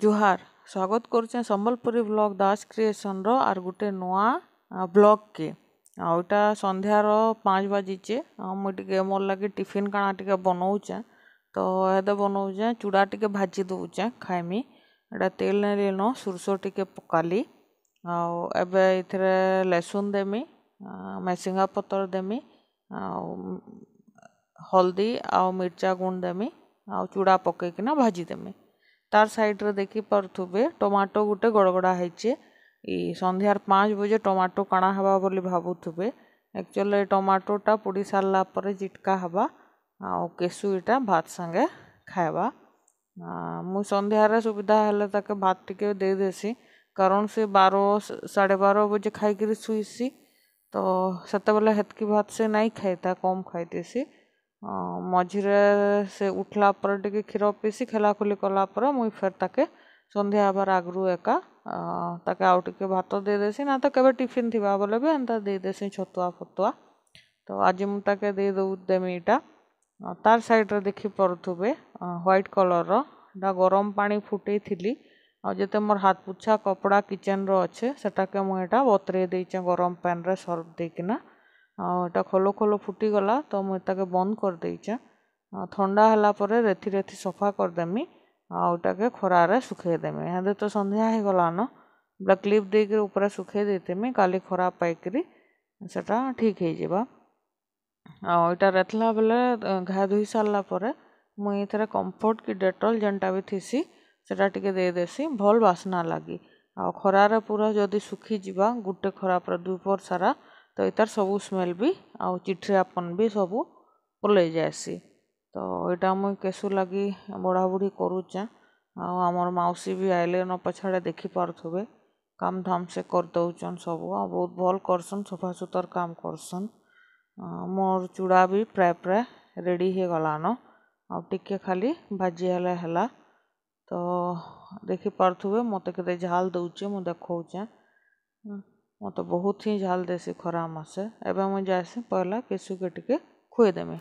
ଜୁହାର ସ୍ୱାଗତ କରୁଛେଁ ସମ୍ବଲପୁରୀ ବ୍ଲଗ୍ ଦାସ କ୍ରିଏସନ୍ର ଆର୍ ଗୁଟେ ନୂଆ ବ୍ଲଗ୍କେ ଆଉ ଇଟା ସନ୍ଧ୍ୟାର ପାଞ୍ଚ ବାଜିଛେ ଆଉ ମୁଇଁ ଟିକେ ମୋର୍ ଲାଗି ଟିଫିନ୍ କାଣା ଟିକେ ବନଉଛେଁ ତ ହେଦେ ବନଉଛେଁ ଚୁଡ଼ା ଟିକେ ଭାଜି ଦଉଛେଁ ଖାଏମି ଇଟା ତେଲ୍ ନାଇଁ ଦେଇନ ସୁର୍ଷ ଟିକେ ପକାଲି ଆଉ ଏବେ ଇଥିରେ ଲେସୁନ୍ ଦେମି ମେସିଙ୍ଗା ପତର୍ ଦେମି ଆଉ ହଲ୍ଦି ଆଉ ମିର୍ଚା ଗୁଣ୍ଡ୍ ଦେମି ଆଉ ଚୁଡ଼ା ପକେଇକିନା ଭାଜି ଦେମି ତାର୍ ସାଇଡ଼୍ରେ ଦେଖିପାରୁଥିବେ ଟମାଟୋ ଗୋଟେ ଗଡ଼ଗଡ଼ା ହେଇଚେ ଇ ସନ୍ଧ୍ୟାର୍ ପାଞ୍ଚ୍ ବଜେ ଟମାଟୋ କାଣା ହେବା ବୋଲି ଭାବୁଥିବେ ଆକ୍ଚୁଆଲି ଟମାଟୋଟା ପୋଡ଼ି ସାରିଲା ପରେ ଚିଟ୍କା ହେବା ଆଉ କେଶୁ ଇଟା ଭାତ୍ ସାଙ୍ଗେ ଖାଏବା ମୁଇଁ ସନ୍ଧ୍ୟାରେ ସୁବିଧା ହେଲେ ତାକେ ଭାତ୍ ଟିକେ ଦେଇଦେସି କାରଣ୍ ସେ ବାର ସାଢ଼େ ବାର ବଜେ ଖାଇକିରି ଶୁଇସି ତ ସେତେବେଲେ ହେତ୍କି ଭାତ୍ ସେ ନାଇଁ ଖାଇତା କମ୍ ଖାଇଥିସି ମଝିରେ ସେ ଉଠିଲା ପରେ ଟିକେ କ୍ଷୀର ପିଇସି ଖେଲାଖୁଲି କଲା ପରେ ମୁଇଁ ଫେର୍ ତାକେ ସନ୍ଧ୍ୟା ହେବାର୍ ଆଗରୁ ଏକା ତାକେ ଆଉ ଟିକେ ଭାତ ଦେଇଦେସି ନା ତ କେବେ ଟିଫିନ୍ ଥିବା ବୋଲେ ବି ଏନ୍ତା ଦେଇଦେସି ଛତୁଆ ଫତୁଆ ତ ଆଜି ମୁଁ ତାକେ ଦେଇ ଦଉ ଦେମି ଏଇଟା ତାର୍ ସାଇଡ଼୍ରେ ଦେଖିପାରୁଥିବେ ହ୍ୱାଇଟ୍ କଲର୍ର ଏଇଟା ଗରମ ପାଣି ଫୁଟେଇଥିଲି ଆଉ ଯେତେ ମୋର ହାତ ପୁଛା କପଡ଼ା କିଚେନ୍ର ଅଛେ ସେଟାକେ ମୁଁ ଏଇଟା ବତୁରେଇ ଦେଇଛେ ଗରମ ପାଣିରେ ସର୍ଫ ଦେଇକିନା ଆଉ ଏଇଟା ଖୋଲ ଖୋଲ ଫୁଟିଗଲା ତ ମୁଁ ଏତାକେ ବନ୍ଦ କରିଦେଇଛେ ଥଣ୍ଡା ହେଲା ପରେ ରେଥି ରେଥି ସଫା କରିଦେମି ଆଉ ଏଇଟାକେ ଖରାରେ ଶୁଖେଇଦେମି ଏହାଦେ ତ ସନ୍ଧ୍ୟା ହେଇଗଲାନ ବୋଲେ କ୍ଲିପ୍ ଦେଇକିରି ଉପରେ ଶୁଖେଇ ଦେଇଥିମି କାଲି ଖରା ପାଇକିରି ସେଟା ଠିକ୍ ହେଇଯିବା ଆଉ ଏଇଟା ରେଥିଲା ବେଲେ ଘା ଧୋଇ ସାରିଲା ପରେ ମୁଇଁ ଏଥିରେ କମ୍ଫର୍ଟ କି ଡେଟଲ୍ ଯେନ୍ଟା ବି ଥିସି ସେଟା ଟିକେ ଦେଇଦେସି ଭଲ୍ ବାସ୍ନା ଲାଗି ଆଉ ଖରାରେ ପୁରା ଯଦି ଶୁଖିଯିବା ଗୋଟେ ଖରାପରେ ଦୁଇପର ସାରା ତ ଇତାର୍ ସବୁ ସ୍ମେଲ୍ ବି ଆଉ ଚିଟ୍ରିଆପନ୍ ବି ସବୁ ପଲେଇ ଯାଏସି ତ ଇଟା ମୁଇଁ କେଶୁ ଲାଗି ବଢ଼ାବୁଢ଼ି କରୁଚେଁ ଆଉ ଆମର୍ ମାଉସୀ ବି ଆଇଲେନ ପଛଆଡ଼େ ଦେଖିପାରୁଥିବେ କାମ୍ ଧାମ୍ ସେ କରିଦଉଚନ୍ ସବୁ ଆଉ ବହୁତ୍ ଭଲ୍ କର୍ସନ୍ ସଫାସୁତର୍ କାମ୍ କର୍ସନ୍ ମୋର୍ ଚୁଡ଼ା ବି ପ୍ରାୟ ପ୍ରାୟ ରେଡ଼ି ହେଇଗଲାନ ଆଉ ଟିକେ ଖାଲି ଭାଜି ହେଲେ ହେଲା ତ ଦେଖିପାରୁଥିବେ ମୋତେ କେତେ ଝାଲ୍ ଦଉଚେ ମୁଁ ଦେଖଉଚେଁ ମୋତେ ବହୁତ ହିଁ ଝାଲ ଦେସି ଖରା ମାସେ ଏବେ ମୁଁ ଯାଏସି ପହଲା କେଶୁକେ ଟିକେ ଖୁଏଇଦେମି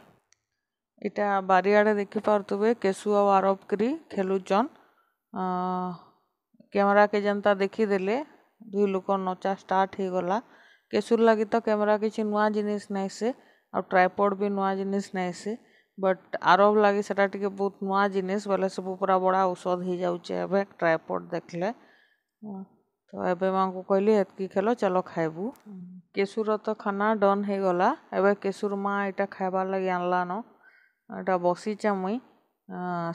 ଇଟା ବାରିଆଡ଼େ ଦେଖିପାରୁଥିବେ କେଶୁ ଆଉ ଆରବ କରି ଖେଲୁଚନ୍ କ୍ୟାମେରାକେ ଯେନ୍ତା ଦେଖିଦେଲେ ଦୁଇ ଲୋକ ନଚା ଷ୍ଟାର୍ଟ ହେଇଗଲା କେଶୁର୍ ଲାଗି ତ କ୍ୟାମେରା କିଛି ନୂଆ ଜିନିଷ୍ ନାଇଁସେ ଆଉ ଟ୍ରାଇପଡ଼୍ ବି ନୂଆ ଜିନିଷ୍ ନାଇଁସେ ବଟ୍ ଆରବ ଲାଗି ସେଟା ଟିକେ ବହୁତ ନୂଆ ଜିନିଷ୍ ବୋଲେ ସବୁ ପୁରା ବଡ଼ା ଔଷଧ ହେଇଯାଉଛେ ଏବେ ଟ୍ରାଇପଡ଼୍ ଦେଖିଲେ ତ ଏବେ ମାଆଙ୍କୁ କହିଲି ଏତ୍କି ଖେଲ ଚାଲ ଖାଇବୁ କେଶୁର ତ ଖାନା ଡନ୍ ହେଇଗଲା ଏବେ କେଶୁର ମା ଏଇଟା ଖାଇବାର୍ ଲାଗି ଆଣିଲାନ ଏଇଟା ବସିଛେ ମୁଇଁ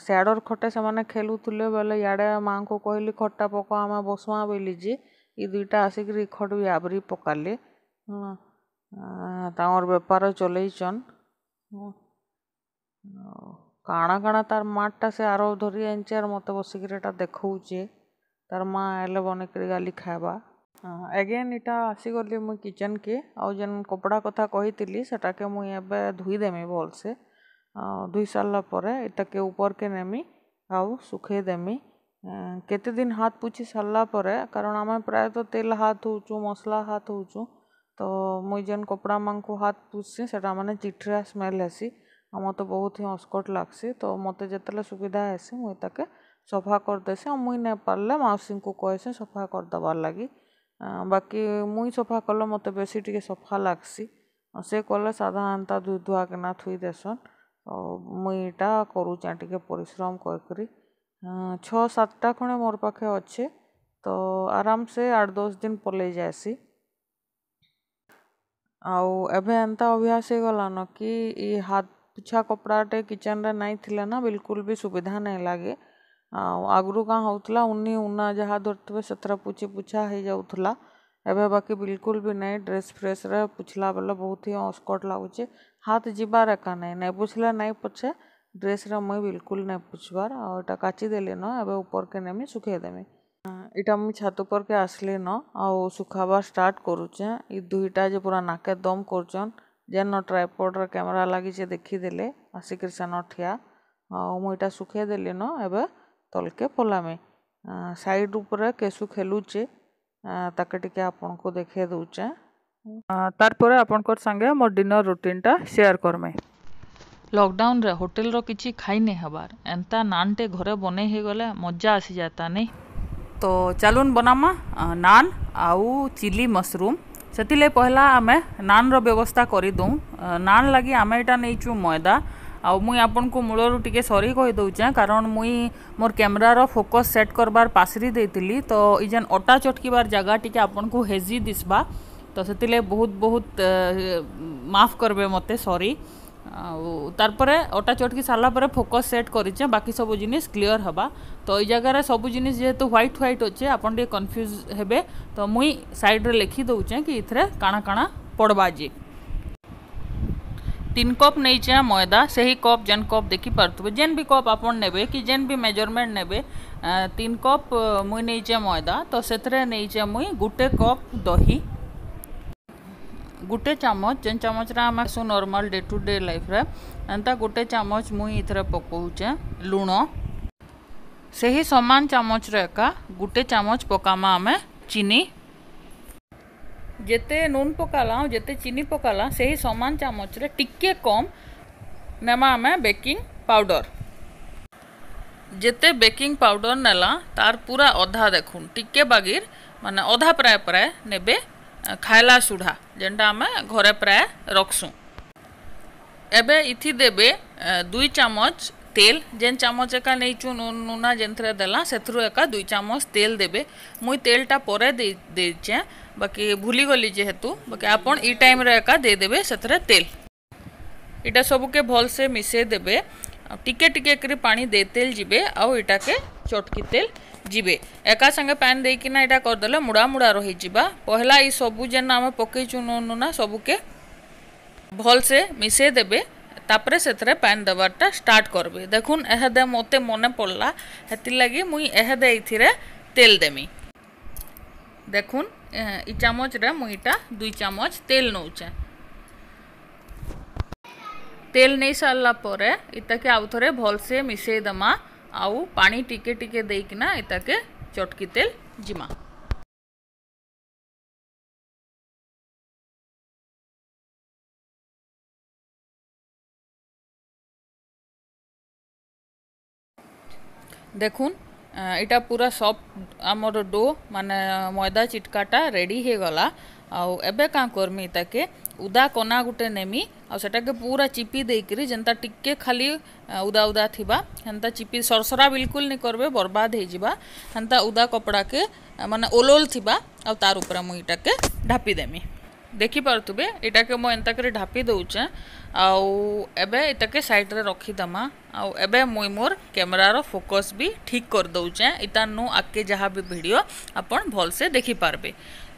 ସିଆଡ଼ର୍ ଖଟେ ସେମାନେ ଖେଲୁଥିଲେ ବୋଲେ ଇଆଡ଼େ ମାଆଙ୍କୁ କହିଲି ଖଟ୍ଟା ପକ ଆମେ ବସ୍ମା ବୋଲି ଯେ ଇ ଦୁଇଟା ଆସିକିରି ଖଟ୍ ବି ଆବରି ପକାଲେ ତାଙ୍କର ବେପାର ଚଲେଇଛନ୍ କାଣା କାଣା ତାର୍ ମାଡ଼୍ଟା ସେ ଆର ଧରି ଆଣିଛେ ଆର୍ ମୋତେ ବସିକିରି ଏଇଟା ଦେଖଉଛେ ତାର୍ ମା' ଆଏଲେ ବନେଇକରି ଗାଲି ଖାଏବା ଏଗେନ୍ ଇଟା ଆସିଗଲି ମୁଇଁ କିଚେନ୍କେ ଆଉ ଯେନ୍ କପଡ଼ା କଥା କହିଥିଲି ସେଟାକେ ମୁଇଁ ଏବେ ଧୋଇଦେମି ଭଲ୍ସେ ଧୁଇ ସାର୍ଲା ପରେ ଇଟାକେ ଉପରକେ ନେମି ଆଉ ଶୁଖେଇ ଦେମି କେତେ ଦିନ୍ ହାତ୍ ପୁଛି ସାର୍ଲା ପରେ କାରଣ ଆମେ ପ୍ରାୟତଃ ତେଲ୍ ହାତ୍ ଧଉଚୁ ମସଲା ହାତ୍ ଧଉଚୁ ତ ମୁଇଁ ଯେନ୍ କପ୍ଡ଼ାମାନ୍କୁ ହାତ୍ ସେଟା ମାନେ ଚିଠିରା ସ୍ମେଲ୍ ହେସି ଆଉ ମୋତେ ବହୁତ୍ ହିଁ ଅସ୍କଟ୍ ଲାଗ୍ସି ତ ମୋତେ ଯେତେବେଲେ ସୁବିଧା ହେସି ମୁଇଁ ତାକେ ସଫା କରିଦେସି ଆଉ ମୁଇଁ ନାଇଁ ପାରଲେ ମାଉସୀଙ୍କୁ କହେସି ସଫା କରିଦେବାର୍ ଲାଗି ବାକି ମୁଇଁ ସଫା କଲେ ମୋତେ ବେଶୀ ଟିକେ ସଫା ଲାଗ୍ସି ସେ କଲେ ସାଧା ହେନ୍ତା ଧୁଇ ଧୁଆକିନା ଥୋଇ ଦେସନ୍ ଆଉ ମୁଇଁ ଇଟା କରୁଚେଁ ଟିକେ ପରିଶ୍ରମ କରିକିରି ଛଅ ସାତଟା ଖଣ୍ଡେ ମୋର୍ ପାଖେ ଅଛେ ତ ଆରାମସେ ଆଠ ଦଶ ଦିନ ପଲେଇ ଯାଏସି ଆଉ ଏବେ ଏନ୍ତା ଅଭ୍ୟାସ ହେଇଗଲାନ କି ଇ ହାତ ପିଛା କପଡ଼ାଟେ କିଚେନ୍ରେ ନାଇଁ ଥିଲେ ନା ବିଲକୁଲ ବି ସୁବିଧା ନାଇଁ ଲାଗେ हाँ, आगु कहाँ होता उन्नी उन्ना जहाँ धरते सतर पुछी पुछा हो जाऊला एवं बाकी बिल्कुल भी नहीं ड्रेस फ्रेस पुछला बेल बहुत ही अस्कट लगुचे हाथ जीवार एका नहीं नहीं पुछले नहीं पछे ड्रेस रे मुई बिल्कुल नहीं पुछबार आटा काची दे न एवं ऊपर के नेमी सुखेदेमी हाँ, इटा मुझ छात पर के आसल न आखाबार स्टार्ट करुचे ये दुईटा जे पूरा नाके दम करचन जेन ट्राइपोड्र कैमेरा लगे देखीदे आसिक्रीसान ठिया आईटा हाँ, सुखेदेली न एवं ତଲ୍କେ ପଲାମି ସାଇଡ଼୍ ଉପରେ କେଶୁ ଖେଲୁଛେ ତାକେ ଟିକେ ଆପଣଙ୍କୁ ଦେଖେଇ ଦଉଚେଁ ତାର୍ ପରେ ଆପଣଙ୍କର ସାଙ୍ଗେ ମୋର ଡିନର୍ ରୁଟିନ୍ଟା ସେୟାର୍ କର୍ମି ଲକ୍ଡାଉନ୍ରେ ହୋଟେଲ୍ର କିଛି ଖାଇ ନାଇଁ ହେବାର୍ ଏନ୍ତା ନାନ୍ଟେ ଘରେ ବନେଇ ହେଇଗଲେ ମଜା ଆସିଯାତା ନେଇ ତ ଚାଲୁନ୍ ବନାମା ନାନ୍ ଆଉ ଚିଲି ମସରୁମ୍ ସେଥିଲାଗି ପହିଲା ଆମେ ନାନ୍ର ବ୍ୟବସ୍ଥା କରିଦେଉ ନାନ୍ ଲାଗି ଆମେ ଏଇଟା ନେଇଛୁ ମଇଦା ଆଉ ମୁଇଁ ଆପଣଙ୍କୁ ମୂଳରୁ ଟିକେ ସରି କହିଦେଉଛେଁ କାରଣ ମୁଇଁ ମୋର କ୍ୟାମେରାର ଫୋକସ୍ ସେଟ୍ କରବାର ପାଶରି ଦେଇଥିଲି ତ ଇ ଯେନ୍ ଅଟା ଚଟକିବାର ଜାଗା ଟିକେ ଆପଣଙ୍କୁ ହେଜି ଦିଶବା ତ ସେଥିଲାଗି ବହୁତ ବହୁତ ମାଫ କରବେ ମୋତେ ସରି ଆଉ ତାର୍ପରେ ଅଟା ଚଟକି ସାରିଲା ପରେ ଫୋକସ୍ ସେଟ୍ କରିଛେଁ ବାକି ସବୁ ଜିନିଷ୍ କ୍ଲିଅର୍ ହେବା ତ ଏଇ ଜାଗାରେ ସବୁ ଜିନିଷ୍ ଯେହେତୁ ହ୍ୱାଇଟ୍ ହ୍ୱାଇଟ୍ ଅଛେ ଆପଣ ଟିକେ କନଫ୍ୟୁଜ୍ ହେବେ ତ ମୁଇଁ ସାଇଡ଼୍ରେ ଲେଖି ଦେଉଛେଁ କି ଇଥିରେ କାଣା କାଣା ପଡ଼୍ବା ଯେ तीन कप नहींचे मैदा से ही कप जेन कप देखी पार्थे जेन भी कप आपन ने कि जेन भी मेजरमेंट ने तीन कप मुई नहीं चे मैदा तो से मुई गोटे कप दही गोटे चामच जेन चामच रहा so normal day to day life एंता गोटे चामच मुई इतने पकोचे लुण से ही सामान चामच रे गोटे चामच पकामा आम चीनी ଯେତେ ନୁନ୍ ପକାଲା ଆଉ ଯେତେ ଚିନି ପକାଲା ସେହି ସମାନ ଚାମଚରେ ଟିକିଏ କମ୍ ନେମା ଆମେ ବେକିଂ ପାଉଡ଼ର୍ ଯେତେ ବେକିଂ ପାଉଡ଼ର୍ ନେଲା ତାର ପୁରା ଅଧା ଦେଖୁନ୍ ଟିକେ ବାଗିର ମାନେ ଅଧା ପ୍ରାୟ ପ୍ରାୟ ନେବେ ଖାଇଲା ସୁଢ଼ା ଯେନ୍ଟା ଆମେ ଘରେ ପ୍ରାୟ ରଖସୁଁ ଏବେ ଇଥି ଦେବେ ଦୁଇ ଚାମଚ তেল যেন চামচ একা নেইছু নুন নুনা যেন দেলা সেথরু একা দুই চামচ তেল দেবে মুই তেলটা পরে দিয়েছে बाकी भूली गली जेहेतु बाकी आप टाइम एका देदेवे से तेल यहाँ सबके भलसे मिसेदेवे टिके टिके करी पानी दे तेल जीवे आटा के चटकी तेल जीवे एका सांगे पैन देकना यहाँ करदे मुड़ा मुड़ा रही जावा पहला ये सब जेन आम पकई पकईचु ना सबके भलसे मिसेदेवे तापर से पैन देवार्टा स्टार्ट करें देखुन एहदे मत मन पड़ला से लगे मुई एहदे ये तेल देमी देखुन ଇ ଚାମଚରେ ମୁଇଁ ଇଟା ଦୁଇ ଚାମଚ ତେଲ ନେଉଛେଁ ତେଲ ନେଇ ସାରିଲା ପରେ ଇତାକେ ଆଉ ଥରେ ଭଲସେ ମିଶାଇ ଦେମା ଆଉ ପାଣି ଟିକେ ଟିକେ ଦେଇକିନା ଇତାକେ ଚଟକି ତେଲ ଯିମା ଦେଖୁନ୍ ଏଇଟା ପୁରା ସଫ୍ଟ ଆମର ଡୋ ମାନେ ମଇଦା ଚିଟକାଟା ରେଡ଼ି ହେଇଗଲା ଆଉ ଏବେ କାଁ କର୍ମି ତାକେ ଉଦା କନା ଗୋଟେ ନେମି ଆଉ ସେଟାକେ ପୁରା ଚିପି ଦେଇକିରି ଯେନ୍ତା ଟିକେ ଖାଲି ଉଦା ଉଦା ଥିବା ହେନ୍ତା ଚିପି ସରସରା ବିଲକୁଲ ନି କରବେ ବର୍ବାଦ ହେଇଯିବା ହେନ୍ତା ଉଦା କପଡ଼ାକେ ମାନେ ଓଲୋଲ ଥିବା ଆଉ ତାର ଉପରେ ମୁଁ ଏଇଟାକେ ଢାପି ଦେମି ଦେଖିପାରୁଥିବେ ଏଇଟାକେ ମୁଁ ଏନ୍ତାକରି ଢାପି ଦେଉଛେ ଆଉ ଏବେ ଏଇଟାକେ ସାଇଡ଼୍ରେ ରଖିଦେମା ଆଉ ଏବେ ମୁଇଁ ମୋର କ୍ୟାମେରାର ଫୋକସ୍ ବି ଠିକ୍ କରିଦେଉଛେ ଇତାନୁ ଆଗ୍କେ ଯାହା ବି ଭିଡ଼ିଓ ଆପଣ ଭଲସେ ଦେଖିପାରବେ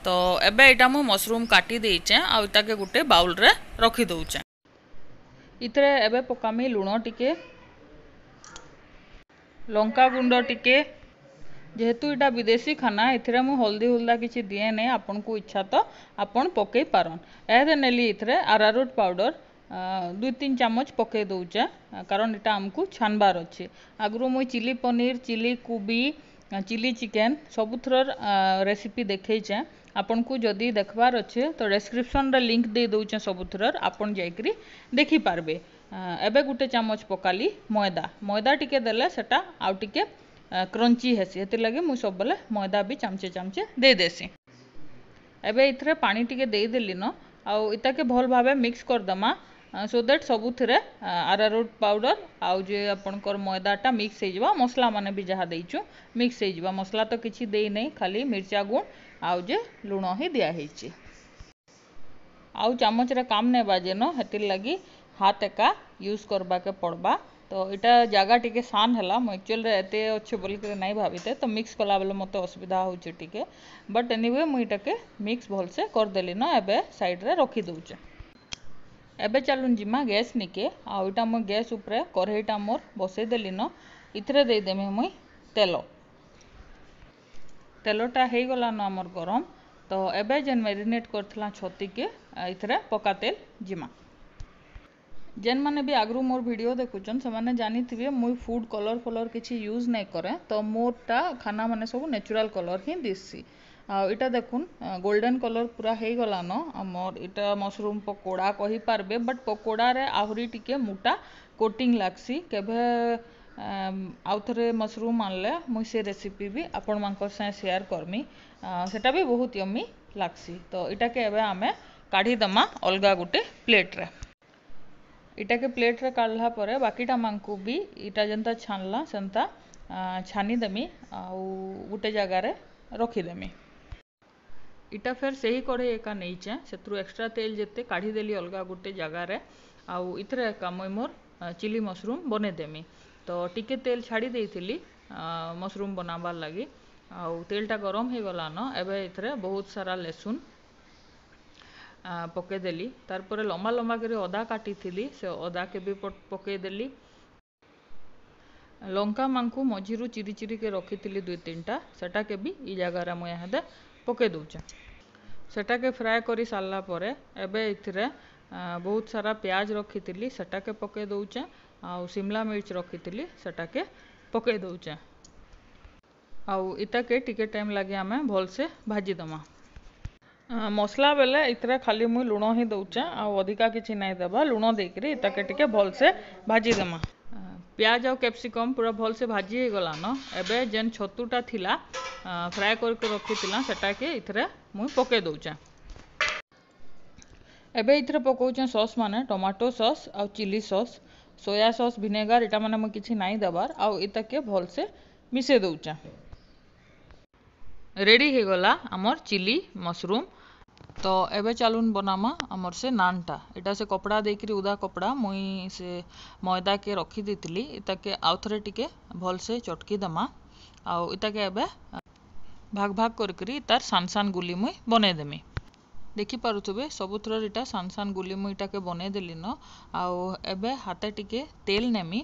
ତ ଏବେ ଏଇଟା ମୁଁ ମସରୁମ୍ କାଟି ଦେଇଛେ ଆଉ ଇତାକେ ଗୋଟେ ବାଉଲ୍ରେ ରଖିଦେଉଛେ ଇଥିରେ ଏବେ ପକାମି ଲୁଣ ଟିକେ ଲଙ୍କା ଗୁଣ୍ଡ ଟିକେ ଯେହେତୁ ଏଇଟା ବିଦେଶୀ ଖାନା ଏଥିରେ ମୁଁ ହଳଦୀ ହୁଳଦା କିଛି ଦିଏ ନାହିଁ ଆପଣଙ୍କୁ ଇଚ୍ଛା ତ ଆପଣ ପକାଇ ପାରନ୍ ଏହାଦେ ନେଲି ଏଥିରେ ଆରାରୁଟ୍ ପାଉଡ଼ର ଦୁଇ ତିନି ଚାମଚ ପକାଇ ଦେଉଛେ କାରଣ ଏଇଟା ଆମକୁ ଛାନବାର ଅଛି ଆଗରୁ ମୁଇଁ ଚିଲି ପନିର ଚିଲି କୋବି ଚିଲି ଚିକେନ୍ ସବୁଥିରର ରେସିପି ଦେଖେଇଛେଁ ଆପଣଙ୍କୁ ଯଦି ଦେଖବାର ଅଛେ ତ ଡେସ୍କ୍ରିପସନ୍ରେ ଲିଙ୍କ୍ ଦେଇ ଦେଉଛେଁ ସବୁଥିରର ଆପଣ ଯାଇକରି ଦେଖିପାରବେ ଏବେ ଗୋଟେ ଚାମଚ ପକାଲି ମଇଦା ମଇଦା ଟିକେ ଦେଲେ ସେଟା ଆଉ ଟିକେ क्रंची हेसी लगे मुझ सब मैदा भी चमचे चमचे देदेसी एवं इतने पानी टेदेली न आता के भल भाव मिक्स करदमा सो दैट सबुति आरारोट पाउडर आज आपणकर मैदाटा मिक्स हो मसला मान भी जहाँ देचु मिक्स हो मसला तो किसी दे नहीं खाली मिर्चा गुण आउजे लुण ही दिखाई चमच चमचरे काम ने बाजे न हेतिर लगी हाथ एका यूज करवाके पड़वा ତ ଏଇଟା ଜାଗା ଟିକେ ସାନ୍ ହେଲା ମୁଁ ଆକ୍ଚୁଆଲିରେ ଏତେ ଅଛେ ବୋଲିକରି ନାଇଁ ଭାବିତେ ତ ମିକ୍ସ କଲାବେଲେ ମୋତେ ଅସୁବିଧା ହେଉଛି ଟିକେ ବଟ୍ ଏନିୱେ ମୁଇଁ ଇଟାକେ ମିକ୍ସ ଭଲସେ କରିଦେଲିନ ଏବେ ସାଇଡ଼୍ରେ ରଖିଦେଉଛେ ଏବେ ଚାଲୁନ୍ ଯିମା ଗ୍ୟାସ୍ ନିକେ ଆଉ ଏଇଟା ମୁଇଁ ଗ୍ୟାସ୍ ଉପରେ କରେଇଟା ମୋର ବସେଇ ଦେଲିନ ଇଥିରେ ଦେଇଦେମି ମୁଇଁ ତେଲ ତେଲଟା ହେଇଗଲାନ ଆମର ଗରମ ତ ଏବେ ଯେନ୍ ମ୍ୟାରିନେଟ୍ କରିଥିଲା ଛତିକେ ଏଥିରେ ପକା ତେଲ ଯିମା ଯେନ୍ମାନେ ବି ଆଗରୁ ମୋର୍ ଭିଡ଼ିଓ ଦେଖୁଛନ୍ ସେମାନେ ଜାନିଥିବେ ମୁଇଁ ଫୁଡ଼୍ କଲର୍ ଫଲର୍ କିଛି ୟୁଜ୍ ନାଇଁ କରେ ତ ମୋର୍ଟା ଖାନାମାନେ ସବୁ ନେଚୁରାଲ୍ କଲର୍ ହିଁ ଦିଶ୍ସି ଆଉ ଇଟା ଦେଖୁନ୍ ଗୋଲ୍ଡେନ୍ କଲର୍ ପୁରା ହେଇଗଲାନ ଆମର୍ ଇଟା ମସରୁମ୍ ପକୋଡ଼ା କହିପାରବେ ବଟ୍ ପକୋଡ଼ାରେ ଆହୁରି ଟିକେ ମୋଟା କୋଟିଂ ଲାଗ୍ସି କେଭେ ଆଉ ଥରେ ମସରୁମ୍ ଆଣିଲେ ମୁଇଁ ସେ ରେସିପି ବି ଆପଣମାନଙ୍କର ସାଙ୍ଗେ ସେୟାର୍ କର୍ମି ସେଟା ବି ବହୁତ ୟମି ଲାଗ୍ସି ତ ଇଟାକେ ଏବେ ଆମେ କାଢ଼ିଦେମା ଅଲଗା ଗୋଟେ ପ୍ଲେଟ୍ରେ ଇଟାକେ ପ୍ଲେଟ୍ରେ କାଢ଼ିଲା ପରେ ବାକିଟା ମାଙ୍କୁ ବି ଇଟା ଯେନ୍ତା ଛାଣିଲା ସେନ୍ତା ଛାନିଦେମି ଆଉ ଗୋଟେ ଜାଗାରେ ରଖିଦେମି ଇଟା ଫେର୍ ସେହି କଢ଼େଇ ଏକା ନେଇଛେ ସେଥିରୁ ଏକ୍ସଟ୍ରା ତେଲ ଯେତେ କାଢ଼ିଦେଲି ଅଲଗା ଗୋଟେ ଜାଗାରେ ଆଉ ଇଥିରେ ଏକା ମୁଇଁ ମୋର ଚିଲି ମସରୁମ୍ ବନେଇଦେମି ତ ଟିକେ ତେଲ ଛାଡ଼ି ଦେଇଥିଲି ମସରୁମ୍ ବନାବାର୍ ଲାଗି ଆଉ ତେଲଟା ଗରମ ହେଇଗଲାନ ଏବେ ଏଥିରେ ବହୁତ ସାରା ଲେସୁନ୍ পকেদেলি তারপর লমা লমা করে আধা কাটি থিলি সে আধা কেবি পকেদেলি লঙ্কা মাঙ্কু মঝিরু চিচিচিকে রাখি থিলি দুই তিনটা সেটাকেবি ই জায়গা রা ময়া হেদা পকেদৌচা সেটাকে ফ্রাই করি সাল্লা পরে এবে ইথিরে বহুত সারা পیاز রাখি থিলি সেটাকে পকেদৌচা আউ শিমলা মির্চ রাখি থিলি সেটাকে পকেদৌচা আউ ইটা কে টিকে টাইম লাগে আমি ভালসে ভাজি দমা मसला बेले इतने खाली मुझे लुण ही दौचे आधिका कि ना दे लुण देकरी भलसे भाजीदेम प्याज आ कैप्सिकम पूरा भलसे भाजी गलान एवं जेन छतुटा थी फ्राए कर रखी था सेटा के मुई पकई दौचे एवं इतने पकोचे सस् मैंने टमाटो सस् आ chilli sauce soya sauce vinegar इटा मैंने मुझे ना देवार आता के भलसे मिसे दौचे रेडी गला चिली मशरूम ତ ଏବେ ଚାଲୁନ୍ ବନାମା ଆମର୍ ସେ ନାନ୍ଟା ଇଟା ସେ କପ୍ଡ଼ା ଦେଇକିରି ଉଦା କପ୍ଡ଼ା ମୁଇଁ ସେ ମଇଦାକେ ରଖିଦେଇଥିଲି ଇତାକେ ଆଉଥରେ ଟିକେ ଭଲ୍ସେ ଚଟ୍କି ଦେମା ଆଉ ଇତାକେ ଏବେ ଭାଗ୍ ଭାଗ୍ କରିକିରି ତାର୍ ସାନ୍ ସାନ୍ ଗୁଲି ମୁଇଁ ବନେଇଦେମି ଦେଖିପାରୁଥିବେ ସବୁଥରର୍ ଇଟା ସାନ୍ ସାନ୍ ଗୁଲି ମୁଇଁ ଇଟାକେ ବନେଇଦେଲିନ ଆଉ ଏବେ ହାତେ ଟିକେ ତେଲ୍ ନେମି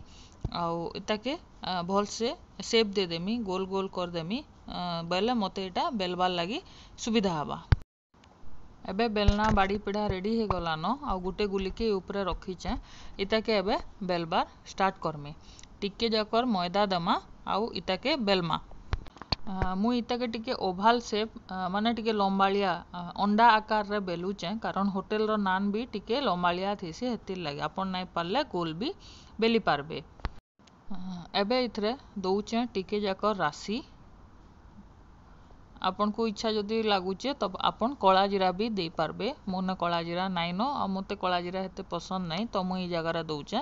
ଆଉ ଇତାକେ ଭଲ୍ସେ ସେପ୍ ଦେଇଦେମି ଗୋଲ୍ ଗୋଲ୍ କରିଦେମି ବେଲେ ମତେ ଇଟା ବେଲ୍ବାର୍ ଲାଗି ସୁବିଧା ହେବା एबे बेलना बाड़ी पिढ़ा रेडी हो गलान आ गोटे गुलिके ऊपर रखीचे इटाके एबे बेलबार स्टार्ट करमी टिके जकर मैदा दमा आउ इटाके बेलमा मु इटाके टिके ओभाल शेप माने टिके लंबाळिया अंडा आकार रे बेलुचे कारण होटल रो नान भी टिके लंबाळिया थिसे हेतिर लागे आपन नै पाल्ले गोल भी बेली पारबे एबे इथरे दोउचे टिके जकर राशी ଆପଣଙ୍କୁ ଇଚ୍ଛା ଯଦି ଲାଗୁଛେ ତ ଆପଣ କଳା ଜିରା ବି ଦେଇପାର୍ବେ ମୋର୍ନେ କଳା ଜିରା ନାଇଁନ ଆଉ ମୋତେ କଳା ଜିରା ହେତେ ପସନ୍ଦ ନାଇଁ ତ ମୁଇଁ ଏଇ ଜାଗାରେ ଦଉଚେଁ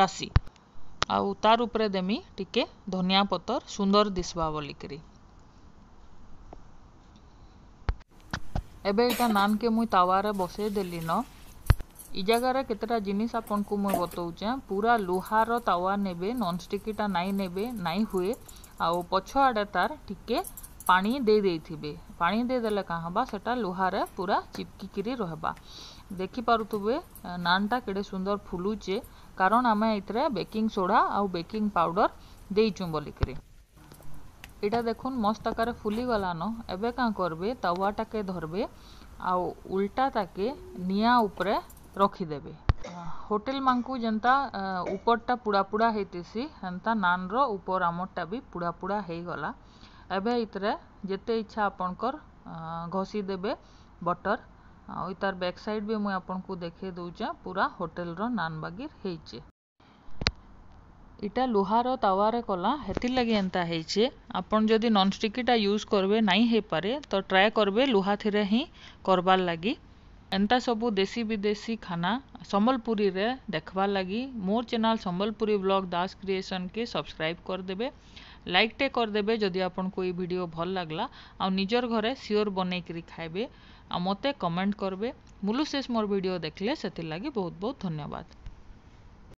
ରାଶି ଆଉ ତାର୍ ଉପରେ ଦେମି ଟିକେ ଧନିଆ ପତର୍ ସୁନ୍ଦର୍ ଦିଶ୍ବା ବୋଲିକରି ଏବେ ଇଟା ନାନ୍କେ ମୁଇଁ ତାୱାରେ ବସେଇ ଦେଲିନ ଇ ଜାଗାରେ କେତେଟା ଜିନିଷ୍ ଆପଣଙ୍କୁ ମୁଇଁ ବତଉଚେଁ ପୁରା ଲୁହାର ତାୱା ନେବେ ନନ୍ଷ୍ଟିକ୍ଟା ନାଇଁ ନେବେ ନାଇଁ ହୁଏ ଆଉ ପଛ ଆଡ଼େ ତାର୍ ଟିକେ ପାଣି ଦେଇଦେଇଥିବେ ପାଣି ଦେଇଦେଲେ କାଁ ହେବା ସେଟା ଲୁହାରେ ପୁରା ଚିପକିକିରି ରହିବା ଦେଖିପାରୁଥିବେ ନାନ୍ଟା କେଡ଼େ ସୁନ୍ଦର ଫୁଲୁଛେ କାରଣ ଆମେ ଏଥିରେ ବେକିଂ ସୋଡ଼ା ଆଉ ବେକିଂ ପାଉଡ଼ର ଦେଇଛୁଁ ବୋଲିକିରି ଏଇଟା ଦେଖୁନ୍ ମସ୍ତ ଆକାରରେ ଫୁଲିଗଲାନ ଏବେ କାଁ କରବେ ତାୱାଟାକେ ଧରବେ ଆଉ ଉଲ୍ଟା ତାକେ ନିଆଁ ଉପରେ ରଖିଦେବେ ହୋଟେଲ୍ ଯେନ୍ତା ଉପରଟା ପୁଡ଼ା ପୁଡ଼ା ହେଇଥିସି ହେନ୍ତା ନାନ୍ର ଉପର ଆମରଟା ବି ପୁଡ଼ା ପୁଡ଼ା ହେଇଗଲା ଏବେ ଏଥିରେ ଯେତେ ଇଚ୍ଛା ଆପଣଙ୍କର ଘଷି ଦେବେ ବଟର୍ ଆଉ ତାର୍ ବ୍ୟାକ୍ ସାଇଡ଼୍ ବି ମୁଇଁ ଆପଣଙ୍କୁ ଦେଖେଇ ଦଉଚେଁ ପୁରା ହୋଟେଲ୍ର ନାନ୍ ବାଗିର୍ ହେଇଚେ ଇଟା ଲୁହାର ତାୱାରେ କଲା ଲାଗି ଏନ୍ତା ହେଇଛେ ଆପଣ ଯଦି ନନ୍ଷ୍ଟିକିଟା ୟୁଜ୍ କରବେ ନାଇଁ ହେଇପାରେ ତ ଟ୍ରାଏ କରବେ ଲୁହାଥିରେ ହିଁ କରବାର୍ ଲାଗି ଏନ୍ତା ସବୁ ଦେଶୀ ବିଦେଶୀ ଖାନା ସମ୍ବଲପୁରୀରେ ଦେଖ୍ବାର୍ ଲାଗି ମୋର୍ ଚ୍ୟାନେଲ୍ ସମ୍ବଲପୁରୀ ବ୍ଲଗ୍ ଦାସ କେ ସବସ୍କ୍ରାଇବ୍ କରିଦେବେ ଲାଇକ୍ଟେ କରିଦେବେ ଯଦି ଆପଣଙ୍କୁ ଏଇ ଭିଡ଼ିଓ ଭଲ ଲାଗିଲା ଆଉ ନିଜର ଘରେ ସିଓର୍ ବନେଇକରି ଖାଇବେ ଆଉ ମୋତେ କମେଣ୍ଟ କରିବେ ମୁଲୁ ଶେଷ ମୋର ଭିଡ଼ିଓ ଦେଖିଲେ ସେଥିଲାଗି ବହୁତ ବହୁତ ଧନ୍ୟବାଦ